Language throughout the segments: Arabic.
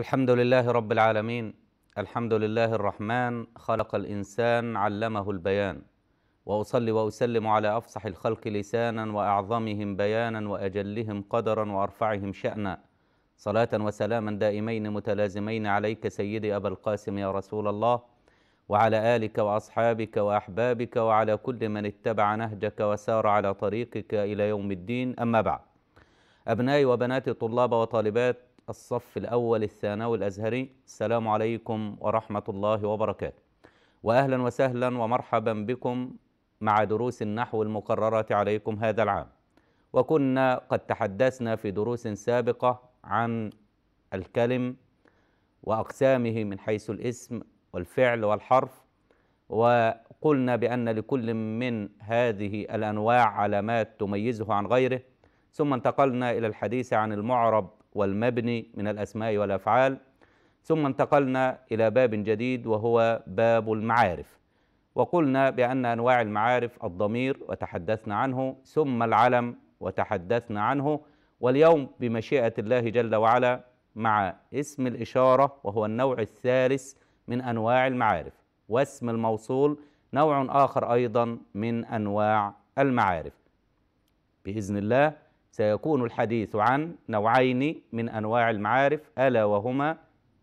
الحمد لله رب العالمين الحمد لله الرحمن خلق الإنسان علمه البيان وأصلي وأسلم على أفصح الخلق لسانا وأعظمهم بيانا وأجلهم قدرا وأرفعهم شأنا صلاة وسلاما دائمين متلازمين عليك سيدي أبا القاسم يا رسول الله وعلى آلك وأصحابك وأحبابك وعلى كل من اتبع نهجك وسار على طريقك إلى يوم الدين أما بعد أبنائي وبناتي طلاب وطالبات الصف الأول الثانوي الأزهري السلام عليكم ورحمة الله وبركاته وأهلا وسهلا ومرحبا بكم مع دروس النحو المقررة عليكم هذا العام وكنا قد تحدثنا في دروس سابقة عن الكلم وأقسامه من حيث الاسم والفعل والحرف وقلنا بأن لكل من هذه الأنواع علامات تميزه عن غيره ثم انتقلنا إلى الحديث عن المعرب والمبني من الأسماء والأفعال ثم انتقلنا إلى باب جديد وهو باب المعارف وقلنا بأن أنواع المعارف الضمير وتحدثنا عنه ثم العلم وتحدثنا عنه واليوم بمشيئة الله جل وعلا مع اسم الإشارة وهو النوع الثالث من أنواع المعارف واسم الموصول نوع آخر أيضا من أنواع المعارف بإذن الله سيكون الحديث عن نوعين من انواع المعارف الا وهما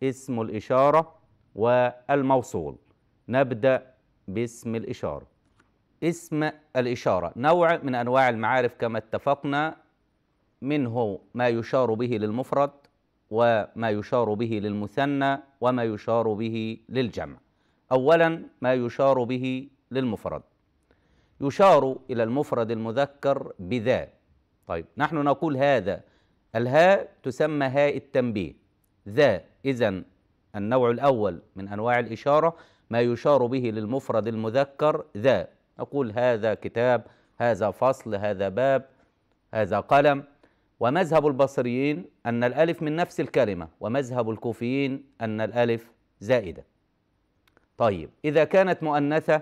اسم الاشاره والموصول نبدا باسم الاشاره اسم الاشاره نوع من انواع المعارف كما اتفقنا منه ما يشار به للمفرد وما يشار به للمثنى وما يشار به للجمع اولا ما يشار به للمفرد يشار الى المفرد المذكر بذا طيب نحن نقول هذا الهاء تسمى هاء التنبيه ذا إذا النوع الأول من أنواع الإشارة ما يشار به للمفرد المذكر ذا نقول هذا كتاب هذا فصل هذا باب هذا قلم ومذهب البصريين أن الألف من نفس الكلمة ومذهب الكوفيين أن الألف زائدة طيب إذا كانت مؤنثة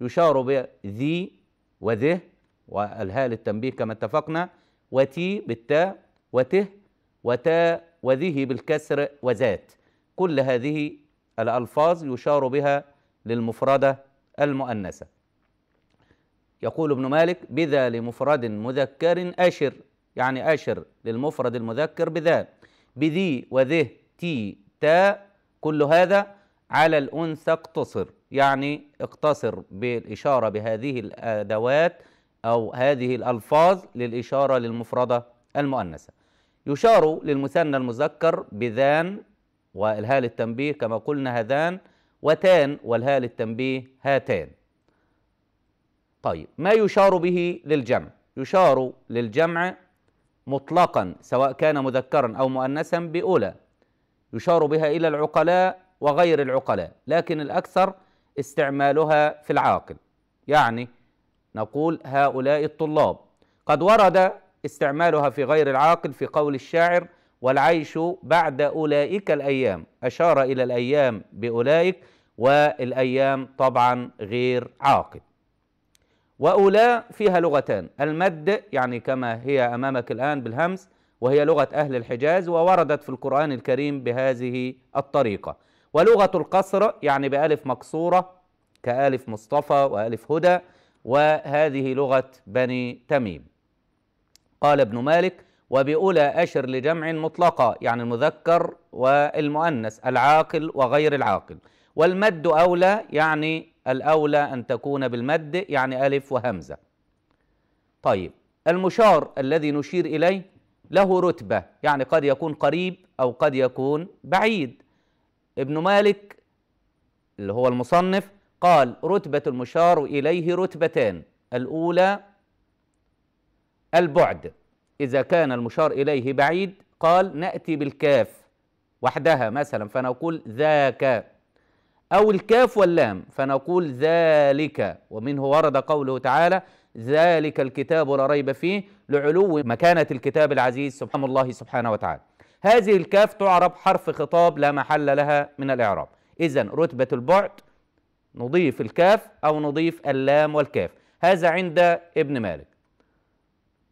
يشار بذي وذه والهاء للتنبيه كما اتفقنا وتي بالتاء وته وتاء وذه بالكسر وذات كل هذه الألفاظ يشار بها للمفردة المؤنثة يقول ابن مالك بذا لمفرد مذكر أشر يعني أشر للمفرد المذكر بذا بذي وذه تي تاء كل هذا على الأنثى اقتصر يعني اقتصر بالإشارة بهذه الأدوات أو هذه الألفاظ للإشارة للمفردة المؤنثة يشار للمثنى المذكر بذان والهاء للتنبيه كما قلنا هذان وتان والهاء للتنبيه هاتان طيب ما يشار به للجمع يشار للجمع مطلقا سواء كان مذكرا أو مؤنثا بأولى يشار بها إلى العقلاء وغير العقلاء لكن الأكثر استعمالها في العاقل يعني نقول هؤلاء الطلاب قد ورد استعمالها في غير العاقل في قول الشاعر والعيش بعد أولئك الأيام أشار إلى الأيام بأولئك والأيام طبعا غير عاقل وأولى فيها لغتان المد يعني كما هي أمامك الآن بالهمس وهي لغة أهل الحجاز ووردت في القرآن الكريم بهذه الطريقة ولغة القصر يعني بألف مكسورة كألف مصطفى وألف هدى وهذه لغة بني تميم قال ابن مالك وبأولى أشر لجمع مطلقة يعني المذكر والمؤنث العاقل وغير العاقل والمد أولى يعني الأولى أن تكون بالمد يعني ألف وهمزة طيب المشار الذي نشير إليه له رتبة يعني قد يكون قريب أو قد يكون بعيد ابن مالك اللي هو المصنف قال رتبة المشار إليه رتبتان الأولى البعد إذا كان المشار إليه بعيد قال نأتي بالكاف وحدها مثلا فنقول ذاك أو الكاف واللام فنقول ذلك ومنه ورد قوله تعالى ذلك الكتاب لا ريب فيه لعلو مكانة الكتاب العزيز سبحان الله سبحانه وتعالى هذه الكاف تعرب حرف خطاب لا محل لها من الإعراب إذا رتبة البعد نضيف الكاف أو نضيف اللام والكاف هذا عند ابن مالك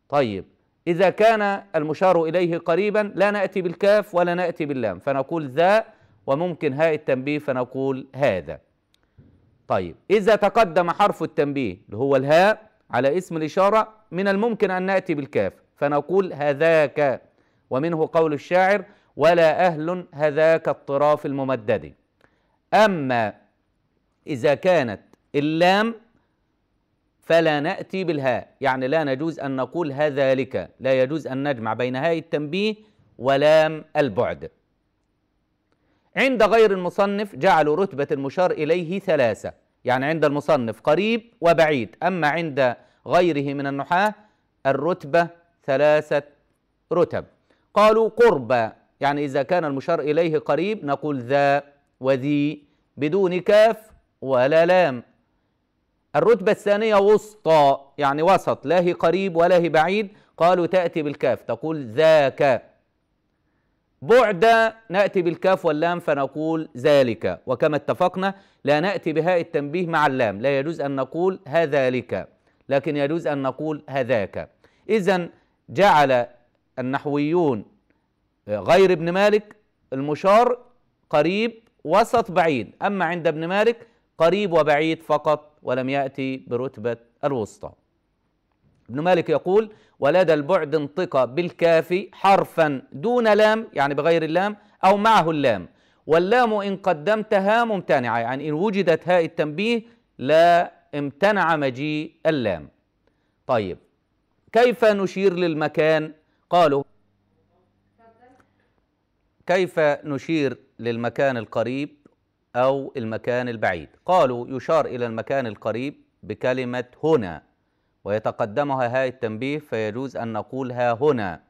طيب إذا كان المشار إليه قريبا لا نأتي بالكاف ولا نأتي باللام فنقول ذا وممكن هاء التنبيه فنقول هذا طيب إذا تقدم حرف التنبيه اللي هو الهاء على اسم الإشارة من الممكن أن نأتي بالكاف فنقول هذاك ومنه قول الشاعر ولا أهل هذاك الطراف الممدد أما إذا كانت اللام فلا نأتي بالهاء يعني لا نجوز أن نقول هذلك لا يجوز أن نجمع بين هاء التنبيه ولام البعد عند غير المصنف جعلوا رتبة المشار إليه ثلاثة يعني عند المصنف قريب وبعيد أما عند غيره من النحاة الرتبة ثلاثة رتب قالوا قرب يعني إذا كان المشار إليه قريب نقول ذا وذي بدون كاف ولا لام الرتبة الثانية وسطى يعني وسط لا هي قريب ولا هي بعيد قالوا تأتي بالكاف تقول ذاك بعد نأتي بالكاف واللام فنقول ذلك وكما اتفقنا لا نأتي بهاء التنبيه مع اللام لا يجوز أن نقول هذلك لكن يجوز أن نقول هذاك إذا جعل النحويون غير ابن مالك المشار قريب وسط بعيد أما عند ابن مالك قريب وبعيد فقط ولم يأتي برتبة الوسطى ابن مالك يقول ولدى البعد انطق بالكاف حرفا دون لام يعني بغير اللام أو معه اللام واللام إن قدمتها ممتنعة يعني إن وجدت هاء التنبيه لا امتنع مجيء اللام طيب كيف نشير للمكان قالوا كيف نشير للمكان القريب أو المكان البعيد قالوا يشار إلى المكان القريب بكلمة هنا ويتقدمها هاء التنبيه فيجوز أن نقول ها هنا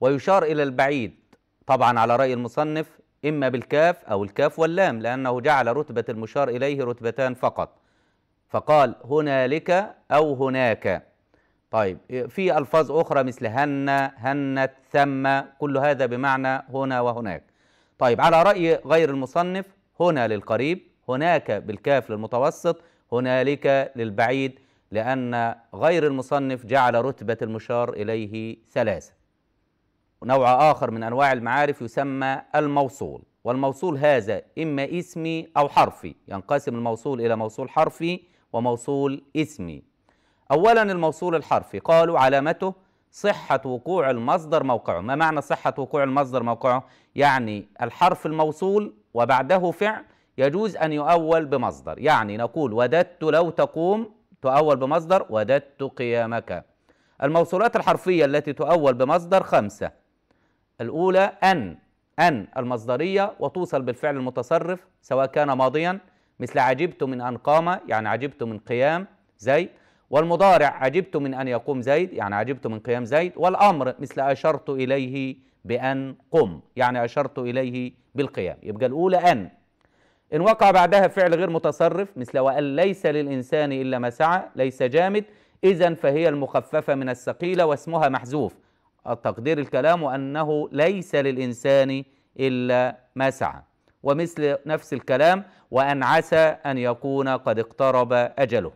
ويشار إلى البعيد طبعا على رأي المصنف إما بالكاف أو الكاف واللام لأنه جعل رتبة المشار إليه رتبتان فقط فقال هنالك أو هناك طيب في ألفاظ أخرى مثل هن هنت ثم كل هذا بمعنى هنا وهناك طيب على رأي غير المصنف هنا للقريب هناك بالكاف للمتوسط هنالك للبعيد لأن غير المصنف جعل رتبة المشار إليه ثلاثة نوع آخر من أنواع المعارف يسمى الموصول والموصول هذا إما اسمي أو حرفي ينقسم الموصول إلى موصول حرفي وموصول اسمي أولا الموصول الحرفي قالوا علامته صحة وقوع المصدر موقعه ما معنى صحة وقوع المصدر موقعه؟ يعني الحرف الموصول وبعده فعل يجوز أن يؤول بمصدر يعني نقول وددت لو تقوم تؤول بمصدر وددت قيامك الموصولات الحرفية التي تؤول بمصدر خمسة الأولى أن أن المصدرية وتوصل بالفعل المتصرف سواء كان ماضيا مثل عجبت من أن قام يعني عجبت من قيام زيد والمضارع عجبت من أن يقوم زيد يعني عجبت من قيام زيد والأمر مثل أشرت إليه بأن قم يعني أشرت إليه بالقيام يبقى الأولى أن إن وقع بعدها فعل غير متصرف مثل وأن ليس للإنسان إلا ما سعى ليس جامد إذا فهي المخففة من الثقيلة واسمها محذوف التقدير الكلام أنه ليس للإنسان إلا ما سعى ومثل نفس الكلام وأن عسى أن يكون قد اقترب أجله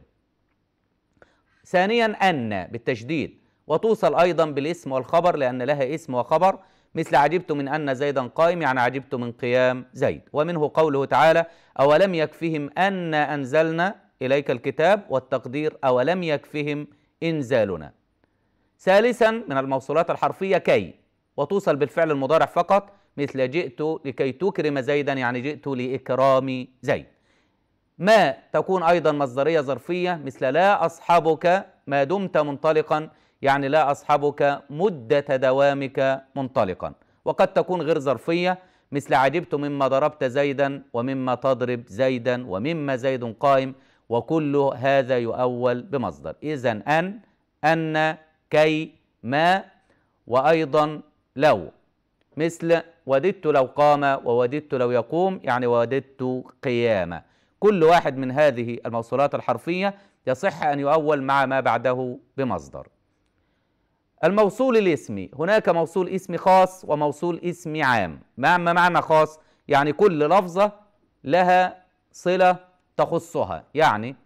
ثانيا أن بالتشديد وتوصل أيضا بالاسم والخبر لأن لها اسم وخبر مثل عجبت من أن زيدا قائم يعني عجبت من قيام زيد ومنه قوله تعالى أولم يكفهم أن أنزلنا إليك الكتاب والتقدير أولم يكفهم إنزالنا ثالثا من الموصولات الحرفية كي وتوصل بالفعل المضارع فقط مثل جئت لكي تكرم زيدا يعني جئت لإكرام زيد ما تكون أيضا مصدرية ظرفية مثل لا أصحبك ما دمت منطلقا يعني لا أصحبك مدة دوامك منطلقا وقد تكون غير ظرفية مثل عجبت مما ضربت زيدا ومما تضرب زيدا ومما زيد قائم وكل هذا يؤول بمصدر إذا أن أن كي ما وأيضا لو مثل وددت لو قام ووددت لو يقوم يعني وددت قيامة كل واحد من هذه الموصولات الحرفية يصح أن يؤول مع ما بعده بمصدر الموصول الاسمي هناك موصول اسمي خاص وموصول اسمي عام ما معنى خاص يعني كل لفظة لها صلة تخصها يعني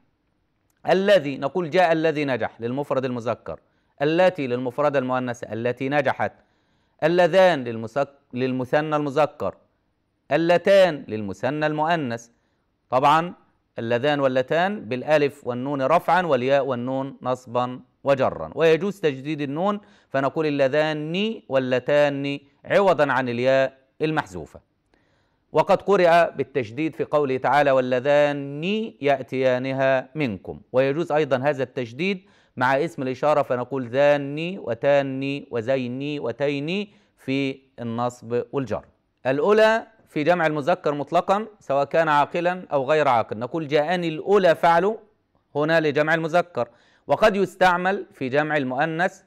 الذي نقول جاء الذي نجح للمفرد المذكر التي للمفردة المؤنثة التي نجحت اللذان للمثنى المذكر اللتان للمثنى المؤنث طبعا اللذان واللتان بالالف والنون رفعا والياء والنون نصبا وجرا ويجوز تجديد النون فنقول اللذان واللتان عوضا عن الياء المحذوفه وقد قرئ بالتشديد في قوله تعالى واللذان ياتيانها منكم ويجوز ايضا هذا التشديد مع اسم الاشاره فنقول ذاني وتاني وزيني وتيني في النصب والجر الاولى في جمع المذكر مطلقا سواء كان عاقلا او غير عاقل نقول جاءني الاولى فعل هنا لجمع المذكر وقد يستعمل في جمع المؤنث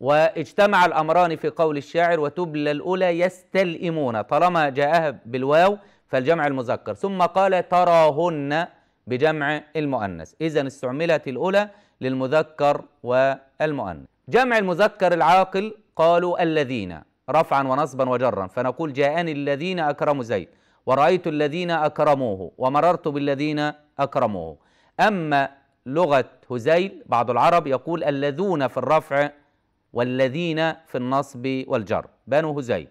واجتمع الأمران في قول الشاعر وتبلى الأولى يستلئمون طالما جاءها بالواو فالجمع المذكر ثم قال تراهن بجمع المؤنث إذا استعملت الأولى للمذكر والمؤنث جمع المذكر العاقل قالوا الذين رفعا ونصبا وجرا فنقول جاءني الذين أكرموا زيد ورأيت الذين أكرموه ومررت بالذين أكرموه أما لغة هزيل بعض العرب يقول الذون في الرفع والذين في النصب والجر بنو هزيل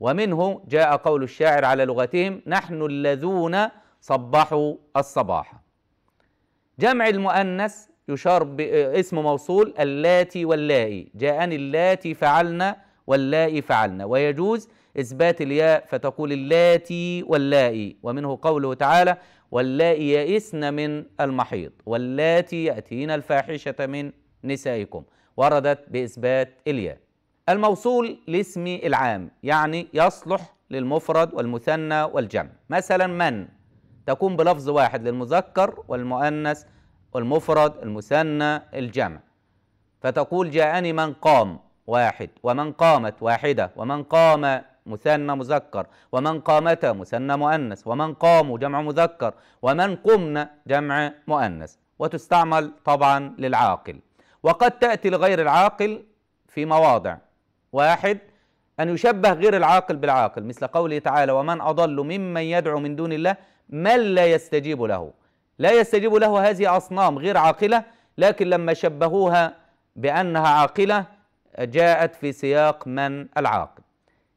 ومنه جاء قول الشاعر على لغتهم نحن الذون صبحوا الصباح جمع المؤنث يشار باسم موصول اللاتي واللائي جاءني اللاتي فعلنا واللائي فعلنا ويجوز إثبات الياء فتقول اللاتي واللائي ومنه قوله تعالى واللائي يئسن من المحيض واللاتي يأتين الفاحشة من نسائكم وردت بإثبات الياء الموصول لاسم العام يعني يصلح للمفرد والمثنى والجمع مثلا من تكون بلفظ واحد للمذكر والمؤنث والمفرد المثنى الجمع فتقول جاءني من قام واحد ومن قامت واحدة ومن قام مثنى مذكر ومن قامتا مثنى مؤنث ومن قاموا جمع مذكر ومن قمنا جمع مؤنث وتستعمل طبعا للعاقل وقد تأتي لغير العاقل في مواضع واحد أن يشبه غير العاقل بالعاقل مثل قوله تعالى ومن أضل ممن يدعو من دون الله من لا يستجيب له لا يستجيب له هذه أصنام غير عاقلة لكن لما شبهوها بأنها عاقلة جاءت في سياق من العاقل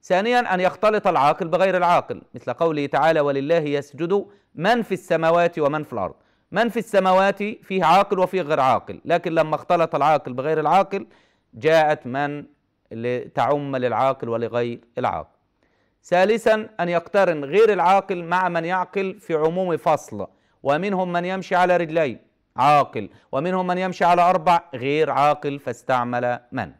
ثانيا أن يختلط العاقل بغير العاقل مثل قوله تعالى ولله يسجد من في السماوات ومن في الأرض من في السماوات فيه عاقل وفيه غير عاقل لكن لما اختلط العاقل بغير العاقل جاءت من لتعم للعاقل ولغير العاقل ثالثا أن يقترن غير العاقل مع من يعقل في عموم فصل ومنهم من يمشي على رجلين عاقل ومنهم من يمشي على أربع غير عاقل فاستعمل من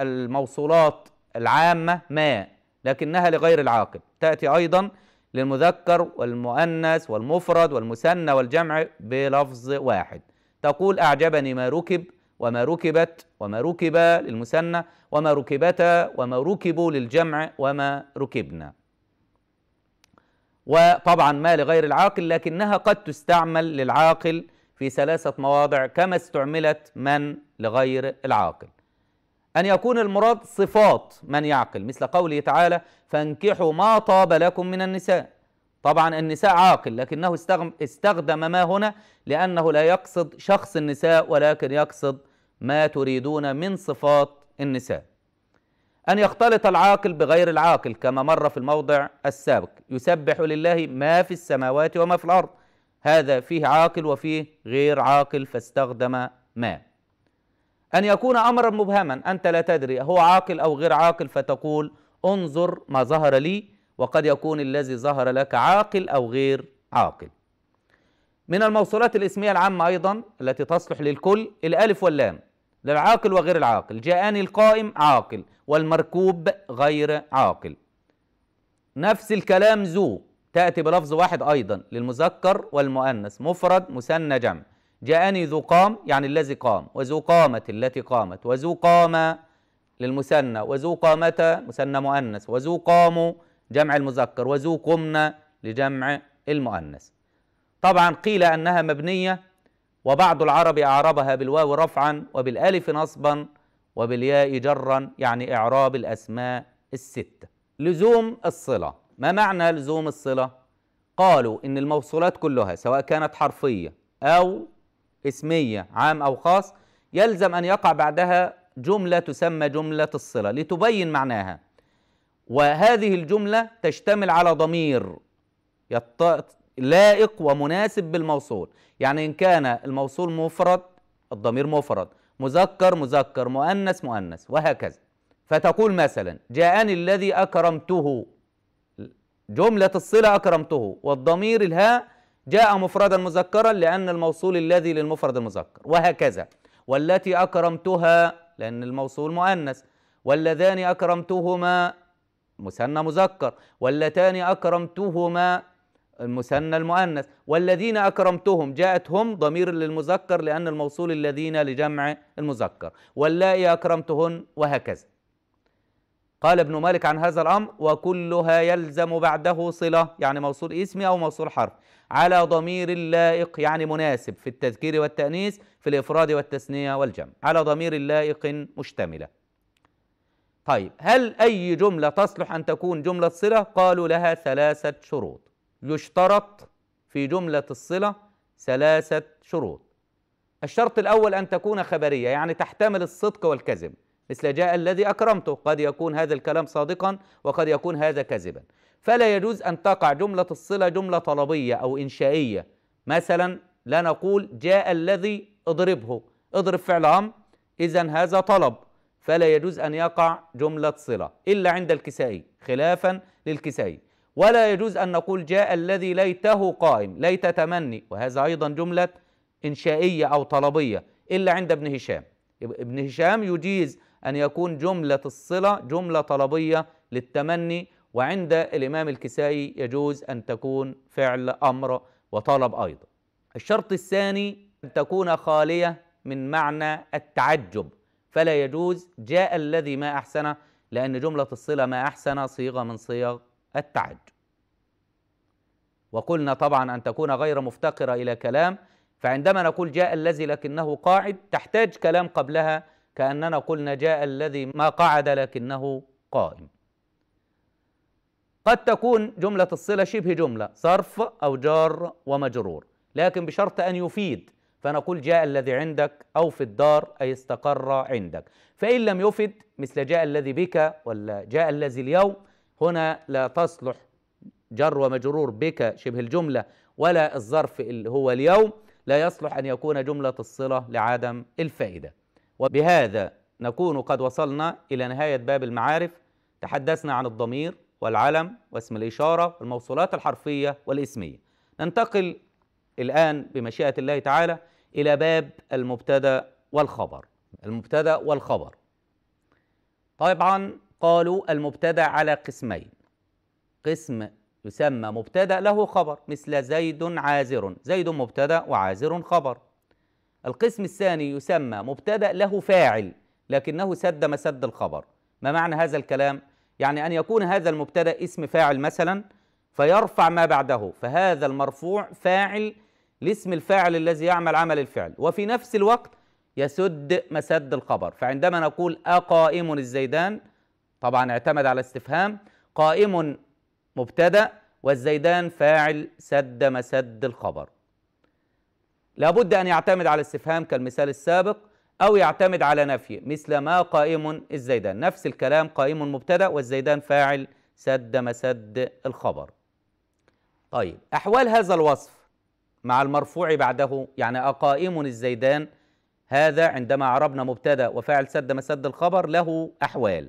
الموصولات العامة ما لكنها لغير العاقل تأتي أيضا للمذكر والمؤنث والمفرد والمثنى والجمع بلفظ واحد تقول أعجبني ما ركب وما ركبت وما ركب للمثنى وما ركبتا وما ركبوا للجمع وما ركبنا وطبعا ما لغير العاقل لكنها قد تستعمل للعاقل في ثلاثة مواضع كما استعملت من لغير العاقل أن يكون المراد صفات من يعقل مثل قوله تعالى فانكحوا ما طاب لكم من النساء طبعا النساء عاقل لكنه استخدم ما هنا لأنه لا يقصد شخص النساء ولكن يقصد ما تريدون من صفات النساء أن يختلط العاقل بغير العاقل كما مر في الموضع السابق يسبح لله ما في السماوات وما في الأرض هذا فيه عاقل وفيه غير عاقل فاستخدم ما أن يكون أمرا مبهما أنت لا تدري هو عاقل أو غير عاقل فتقول انظر ما ظهر لي وقد يكون الذي ظهر لك عاقل أو غير عاقل من الموصولات الاسمية العامة أيضا التي تصلح للكل الألف واللام للعاقل وغير العاقل جاءني القائم عاقل والمركوب غير عاقل نفس الكلام ذو تأتي بلفظ واحد أيضا للمذكر والمؤنث مفرد مثنى جمع جاءني ذو قام يعني الذي قام وذو قامة التي قامت وذو قام للمثنى وذو قامة مثنى مؤنث وذو قام جمع المذكر وذو قمنا لجمع المؤنث طبعا قيل أنها مبنية وبعض العرب أعربها بالواو رفعا وبالألف نصبا وبالياء جرا يعني إعراب الأسماء الستة لزوم الصلة ما معنى لزوم الصلة؟ قالوا إن الموصولات كلها سواء كانت حرفية أو اسمية عام أو خاص يلزم أن يقع بعدها جملة تسمى جملة الصلة لتبين معناها وهذه الجملة تشتمل على ضمير لائق ومناسب بالموصول يعني إن كان الموصول مفرد الضمير مفرد مذكر مذكر مؤنث مؤنث وهكذا فتقول مثلا جاءني الذي أكرمته جملة الصلة أكرمته والضمير الهاء جاء مفردا مذكرا لأن الموصول الذي للمفرد المذكر وهكذا والتي أكرمتها لأن الموصول مؤنث واللذان أكرمتهما مثنى مذكر واللتان أكرمتهما المثنى المؤنث والذين أكرمتهم جاءت هم ضمير للمذكر لأن الموصول الذين لجمع المذكر واللائي أكرمتهن وهكذا قال ابن مالك عن هذا الأمر وكلها يلزم بعده صلة يعني موصول اسمي أو موصول حرف على ضمير لائق يعني مناسب في التذكير والتأنيث في الإفراد والتثنية والجمع على ضمير لائق مشتملة طيب هل أي جملة تصلح أن تكون جملة صلة قالوا لها ثلاثة شروط يشترط في جملة الصلة ثلاثة شروط الشرط الأول أن تكون خبرية يعني تحتمل الصدق والكذب مثل جاء الذي أكرمته قد يكون هذا الكلام صادقا وقد يكون هذا كذبا فلا يجوز أن تقع جملة الصلة جملة طلبية أو إنشائية مثلا لا نقول جاء الذي اضربه اضرب فعل أمر إذا هذا طلب فلا يجوز أن يقع جملة صلة إلا عند الكسائي خلافا للكسائي ولا يجوز أن نقول جاء الذي ليته قائم ليت تمني وهذا أيضا جملة إنشائية أو طلبية إلا عند ابن هشام ابن هشام يجيز أن يكون جملة الصلة جملة طلبية للتمني وعند الإمام الكسائي يجوز أن تكون فعل أمر وطلب أيضا الشرط الثاني أن تكون خالية من معنى التعجب فلا يجوز جاء الذي ما أحسن لأن جملة الصلة ما أحسن صيغة من صيغ التعجب وقلنا طبعا أن تكون غير مفتقرة إلى كلام فعندما نقول جاء الذي لكنه قاعد تحتاج كلام قبلها كأننا قلنا جاء الذي ما قعد لكنه قائم قد تكون جملة الصلة شبه جملة صرف أو جار ومجرور لكن بشرط أن يفيد فنقول جاء الذي عندك أو في الدار أي استقر عندك فإن لم يفد مثل جاء الذي بك ولا جاء الذي اليوم هنا لا تصلح جر ومجرور بك شبه الجملة ولا الظرف اللي هو اليوم لا يصلح أن يكون جملة الصلة لعدم الفائدة وبهذا نكون قد وصلنا إلى نهاية باب المعارف تحدثنا عن الضمير والعلم واسم الإشارة والموصولات الحرفية والاسمية ننتقل الآن بمشيئة الله تعالى إلى باب المبتدأ والخبر المبتدأ والخبر طبعا قالوا المبتدأ على قسمين قسم يسمى مبتدأ له خبر مثل زيد عازر زيد مبتدأ وعازر خبر القسم الثاني يسمى مبتدأ له فاعل لكنه سد مسد الخبر ما معنى هذا الكلام؟ يعني أن يكون هذا المبتدأ اسم فاعل مثلا فيرفع ما بعده فهذا المرفوع فاعل لاسم الفاعل الذي يعمل عمل الفعل وفي نفس الوقت يسد مسد الخبر فعندما نقول أقائم الزيدان طبعا اعتمد على استفهام قائم مبتدأ والزيدان فاعل سد مسد الخبر لابد أن يعتمد على استفهام كالمثال السابق أو يعتمد على نفي مثل ما قائم الزيدان نفس الكلام قائم مبتدأ والزيدان فاعل سد مسد الخبر طيب أحوال هذا الوصف مع المرفوع بعده يعني أقائم الزيدان هذا عندما عربنا مبتدا وفاعل سد مسد الخبر له احوال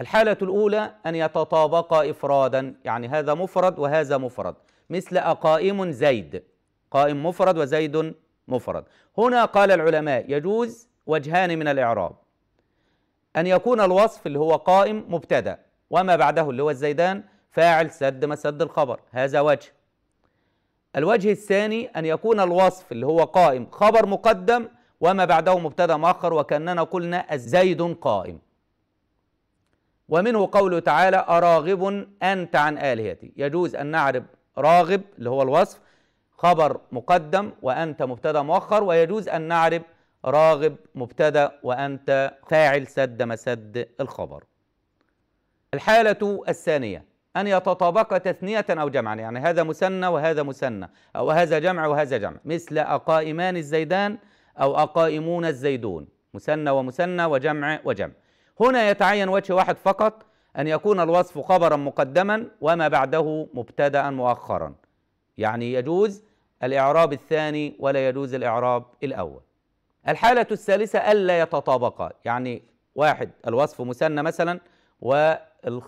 الحاله الاولى ان يتطابقا افرادا يعني هذا مفرد وهذا مفرد مثل اقائم زيد قائم مفرد وزيد مفرد هنا قال العلماء يجوز وجهان من الإعراب أن يكون الوصف اللي هو قائم مبتدأ وما بعده اللي هو الزيدان فاعل سد مسد الخبر هذا وجه الوجه الثاني أن يكون الوصف اللي هو قائم خبر مقدم وما بعده مبتدا مؤخر وكأننا قلنا الزيد قائم ومنه قوله تعالى أراغب أنت عن آلهتي يجوز أن نعرب راغب اللي هو الوصف خبر مقدم وأنت مبتدأ مؤخر ويجوز أن نعرب راغب مبتدأ وأنت فاعل سد مسد الخبر الحالة الثانية أن يتطابق تثنية أو جمعا يعني هذا مثنى وهذا مثنى أو هذا جمع وهذا جمع مثل أقائمان الزيدان أو أقائمون الزيدون مثنى ومثنى وجمع وجمع هنا يتعين وجه واحد فقط أن يكون الوصف خبرا مقدما وما بعده مبتدأ مؤخرا يعني يجوز الإعراب الثاني ولا يجوز الإعراب الأول الحالة الثالثة ألا يتطابقا يعني واحد الوصف مثنى مثلا وبعده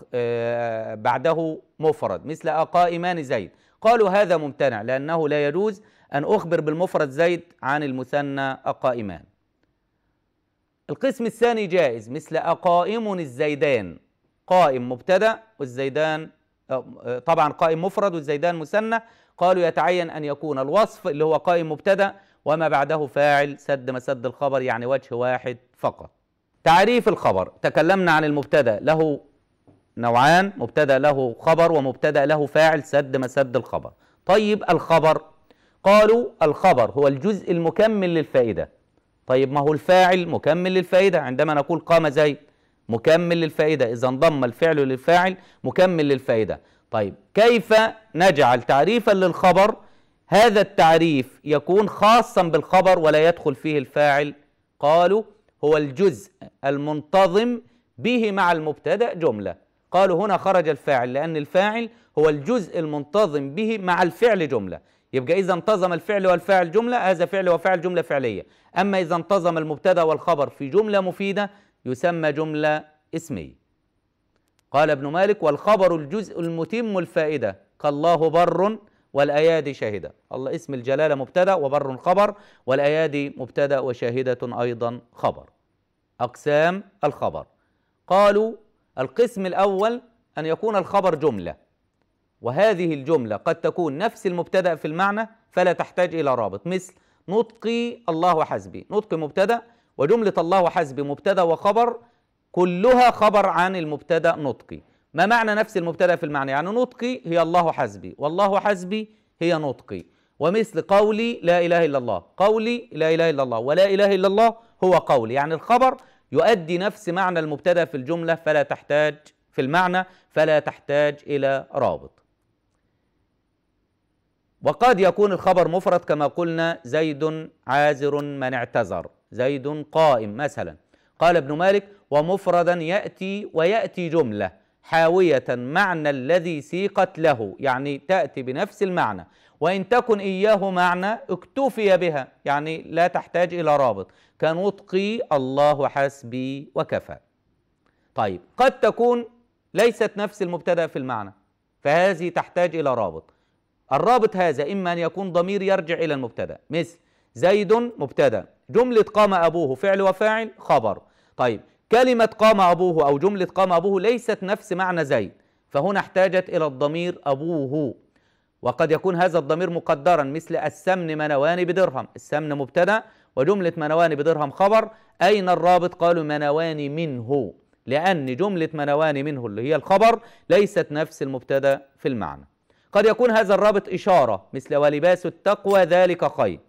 آه، مفرد مثل أقائمان زيد قالوا هذا ممتنع لأنه لا يجوز أن أخبر بالمفرد زيد عن المثنى أقائمان القسم الثاني جائز مثل أقائم الزيدان قائم مبتدأ والزيدان آه، آه، طبعا قائم مفرد والزيدان مثنى قالوا يتعين أن يكون الوصف اللي هو قائم مبتدأ وما بعده فاعل سد مسد الخبر يعني وجه واحد فقط تعريف الخبر تكلمنا عن المبتدأ له نوعان مبتدأ له خبر ومبتدأ له فاعل سد مسد الخبر طيب الخبر قالوا الخبر هو الجزء المكمل للفائدة طيب ما هو الفاعل مكمل للفائدة عندما نقول قام زيد مكمل للفائدة إذا انضم الفعل للفاعل مكمل للفائدة طيب كيف نجعل تعريفا للخبر هذا التعريف يكون خاصا بالخبر ولا يدخل فيه الفاعل قالوا هو الجزء المنتظم به مع المبتدا جمله قالوا هنا خرج الفاعل لان الفاعل هو الجزء المنتظم به مع الفعل جمله يبقى اذا انتظم الفعل والفاعل جمله هذا فعل وفاعل جمله فعليه اما اذا انتظم المبتدا والخبر في جمله مفيده يسمى جمله اسميه قال ابن مالك والخبر الجزء المتم الفائدة كالله بر والأيادي شاهدة الله اسم الجلالة مبتدأ وبر خبر والأيادي مبتدأ وشاهدة أيضا خبر أقسام الخبر قالوا القسم الأول أن يكون الخبر جملة وهذه الجملة قد تكون نفس المبتدأ في المعنى فلا تحتاج إلى رابط مثل نطقي الله حسبي نطقي مبتدأ وجملة الله حسبي مبتدأ وخبر كلها خبر عن المبتدا نطقي ما معنى نفس المبتدا في المعنى يعني نطقي هي الله حسبي والله حسبي هي نطقي ومثل قولي لا اله الا الله قولي لا اله الا الله ولا اله الا الله هو قولي يعني الخبر يؤدي نفس معنى المبتدا في الجمله فلا تحتاج في المعنى فلا تحتاج الى رابط وقد يكون الخبر مفرد كما قلنا زيد عازر من اعتذر زيد قائم مثلا قال ابن مالك ومفردا يأتي ويأتي جملة حاوية معنى الذي سيقت له يعني تأتي بنفس المعنى وإن تكن إياه معنى اكتفي بها يعني لا تحتاج إلى رابط كنطقي الله حسبي وكفى طيب قد تكون ليست نفس المبتدأ في المعنى فهذه تحتاج إلى رابط الرابط هذا إما أن يكون ضمير يرجع إلى المبتدأ مثل زيد مبتدأ جملة قام أبوه فعل وفاعل خبر طيب كلمة قام أبوه أو جملة قام أبوه ليست نفس معنى زيد فهنا احتاجت إلى الضمير أبوه وقد يكون هذا الضمير مقدرا مثل السمن منوان بدرهم السمن مبتدا وجملة منوان بدرهم خبر أين الرابط قالوا منوان منه لأن جملة منوان منه اللي هي الخبر ليست نفس المبتدا في المعنى قد يكون هذا الرابط إشارة مثل ولباس التقوى ذلك خير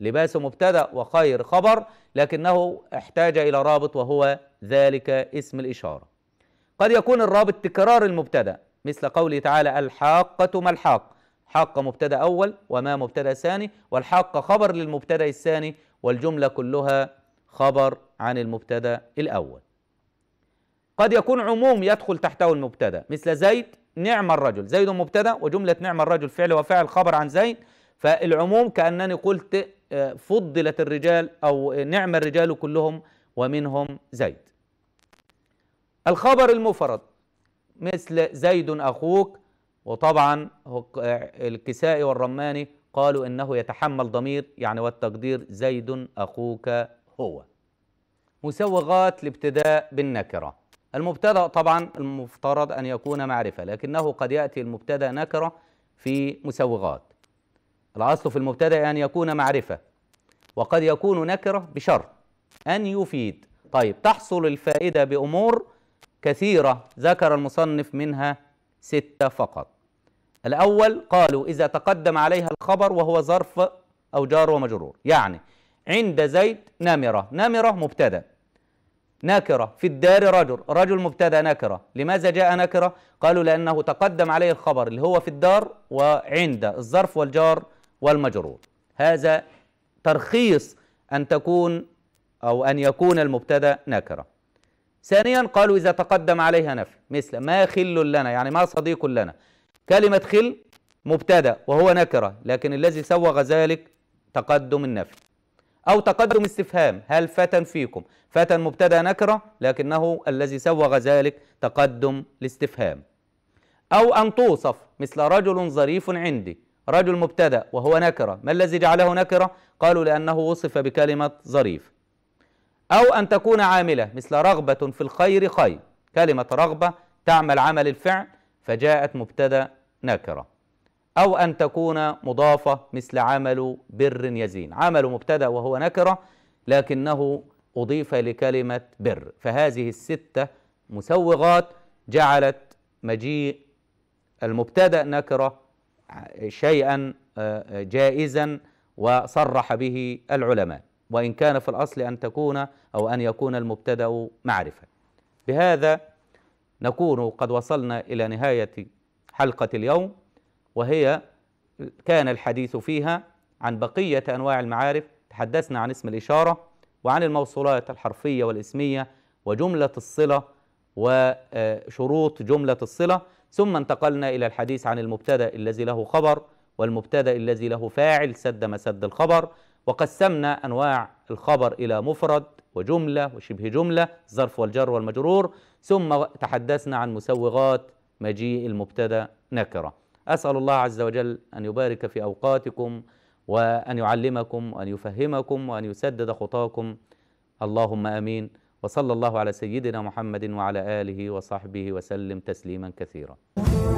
لباس مبتدا وخير خبر لكنه احتاج الى رابط وهو ذلك اسم الاشاره قد يكون الرابط تكرار المبتدا مثل قوله تعالى الحاقه ما الحاق حاقه مبتدا اول وما مبتدا ثاني والحاقه خبر للمبتدا الثاني والجمله كلها خبر عن المبتدا الاول قد يكون عموم يدخل تحته المبتدا مثل زيد نعم الرجل زيد مبتدا وجمله نعم الرجل فعل وفاعل خبر عن زيد فالعموم كأنني قلت آه، فضلت الرجال أو آه، نعم الرجال كلهم ومنهم زيد الخبر المفرد مثل زيد أخوك وطبعا آه، الكسائي والرماني قالوا إنه يتحمل ضمير يعني والتقدير زيد أخوك هو مسوغات الابتداء بالنكره المبتدا طبعا المفترض ان يكون معرفه لكنه قد ياتي المبتدا نكره في مسوغات الأصل في المبتدأ أن يكون معرفة وقد يكون نكرة بشر أن يفيد طيب تحصل الفائدة بأمور كثيرة ذكر المصنف منها ستة فقط الأول قالوا إذا تقدم عليها الخبر وهو ظرف أو جار ومجرور يعني عند زيد نمرة نمرة مبتدأ نكرة في الدار رجل رجل مبتدأ نكرة لماذا جاء نكرة؟ قالوا لأنه تقدم عليه الخبر اللي هو في الدار وعند الظرف والجار والمجرور هذا ترخيص أن تكون أو أن يكون المبتدأ نكرة ثانيا قالوا إذا تقدم عليها نفي مثل ما خل لنا يعني ما صديق لنا كلمة خل مبتدأ وهو نكرة لكن الذي سوغ ذلك تقدم النفي أو تقدم استفهام هل فتى فيكم فتى مبتدأ نكرة لكنه الذي سوغ ذلك تقدم الاستفهام أو أن توصف مثل رجل ظريف عندي رجل مبتدا وهو نكره ما الذي جعله نكره قالوا لانه وصف بكلمه ظريف او ان تكون عامله مثل رغبه في الخير خير كلمه رغبه تعمل عمل الفعل فجاءت مبتدا نكره او ان تكون مضافه مثل عمل بر يزين عمل مبتدا وهو نكره لكنه اضيف لكلمه بر فهذه السته مسوغات جعلت مجيء المبتدا نكره شيئا آه، جائزا وصرح به العلماء وإن كان في الأصل أن تكون أو أن يكون المبتدأ معرفة بهذا نكون قد وصلنا إلى نهاية حلقة اليوم وهي كان الحديث فيها عن بقية أنواع المعارف تحدثنا عن اسم الإشارة وعن الموصولات الحرفية والاسمية وجملة الصلة وشروط جملة الصلة ثم انتقلنا إلى الحديث عن المبتدأ الذي له خبر والمبتدأ الذي له فاعل سد مسد الخبر وقسمنا أنواع الخبر إلى مفرد وجملة وشبه جملة الظرف والجر والمجرور ثم تحدثنا عن مسوغات مجيء المبتدأ نكرة أسأل الله عز وجل أن يبارك في أوقاتكم وأن يعلمكم وأن يفهمكم وأن يسدد خطاكم اللهم آمين وصلى الله على سيدنا محمد وعلى آله وصحبه وسلم تسليما كثيرا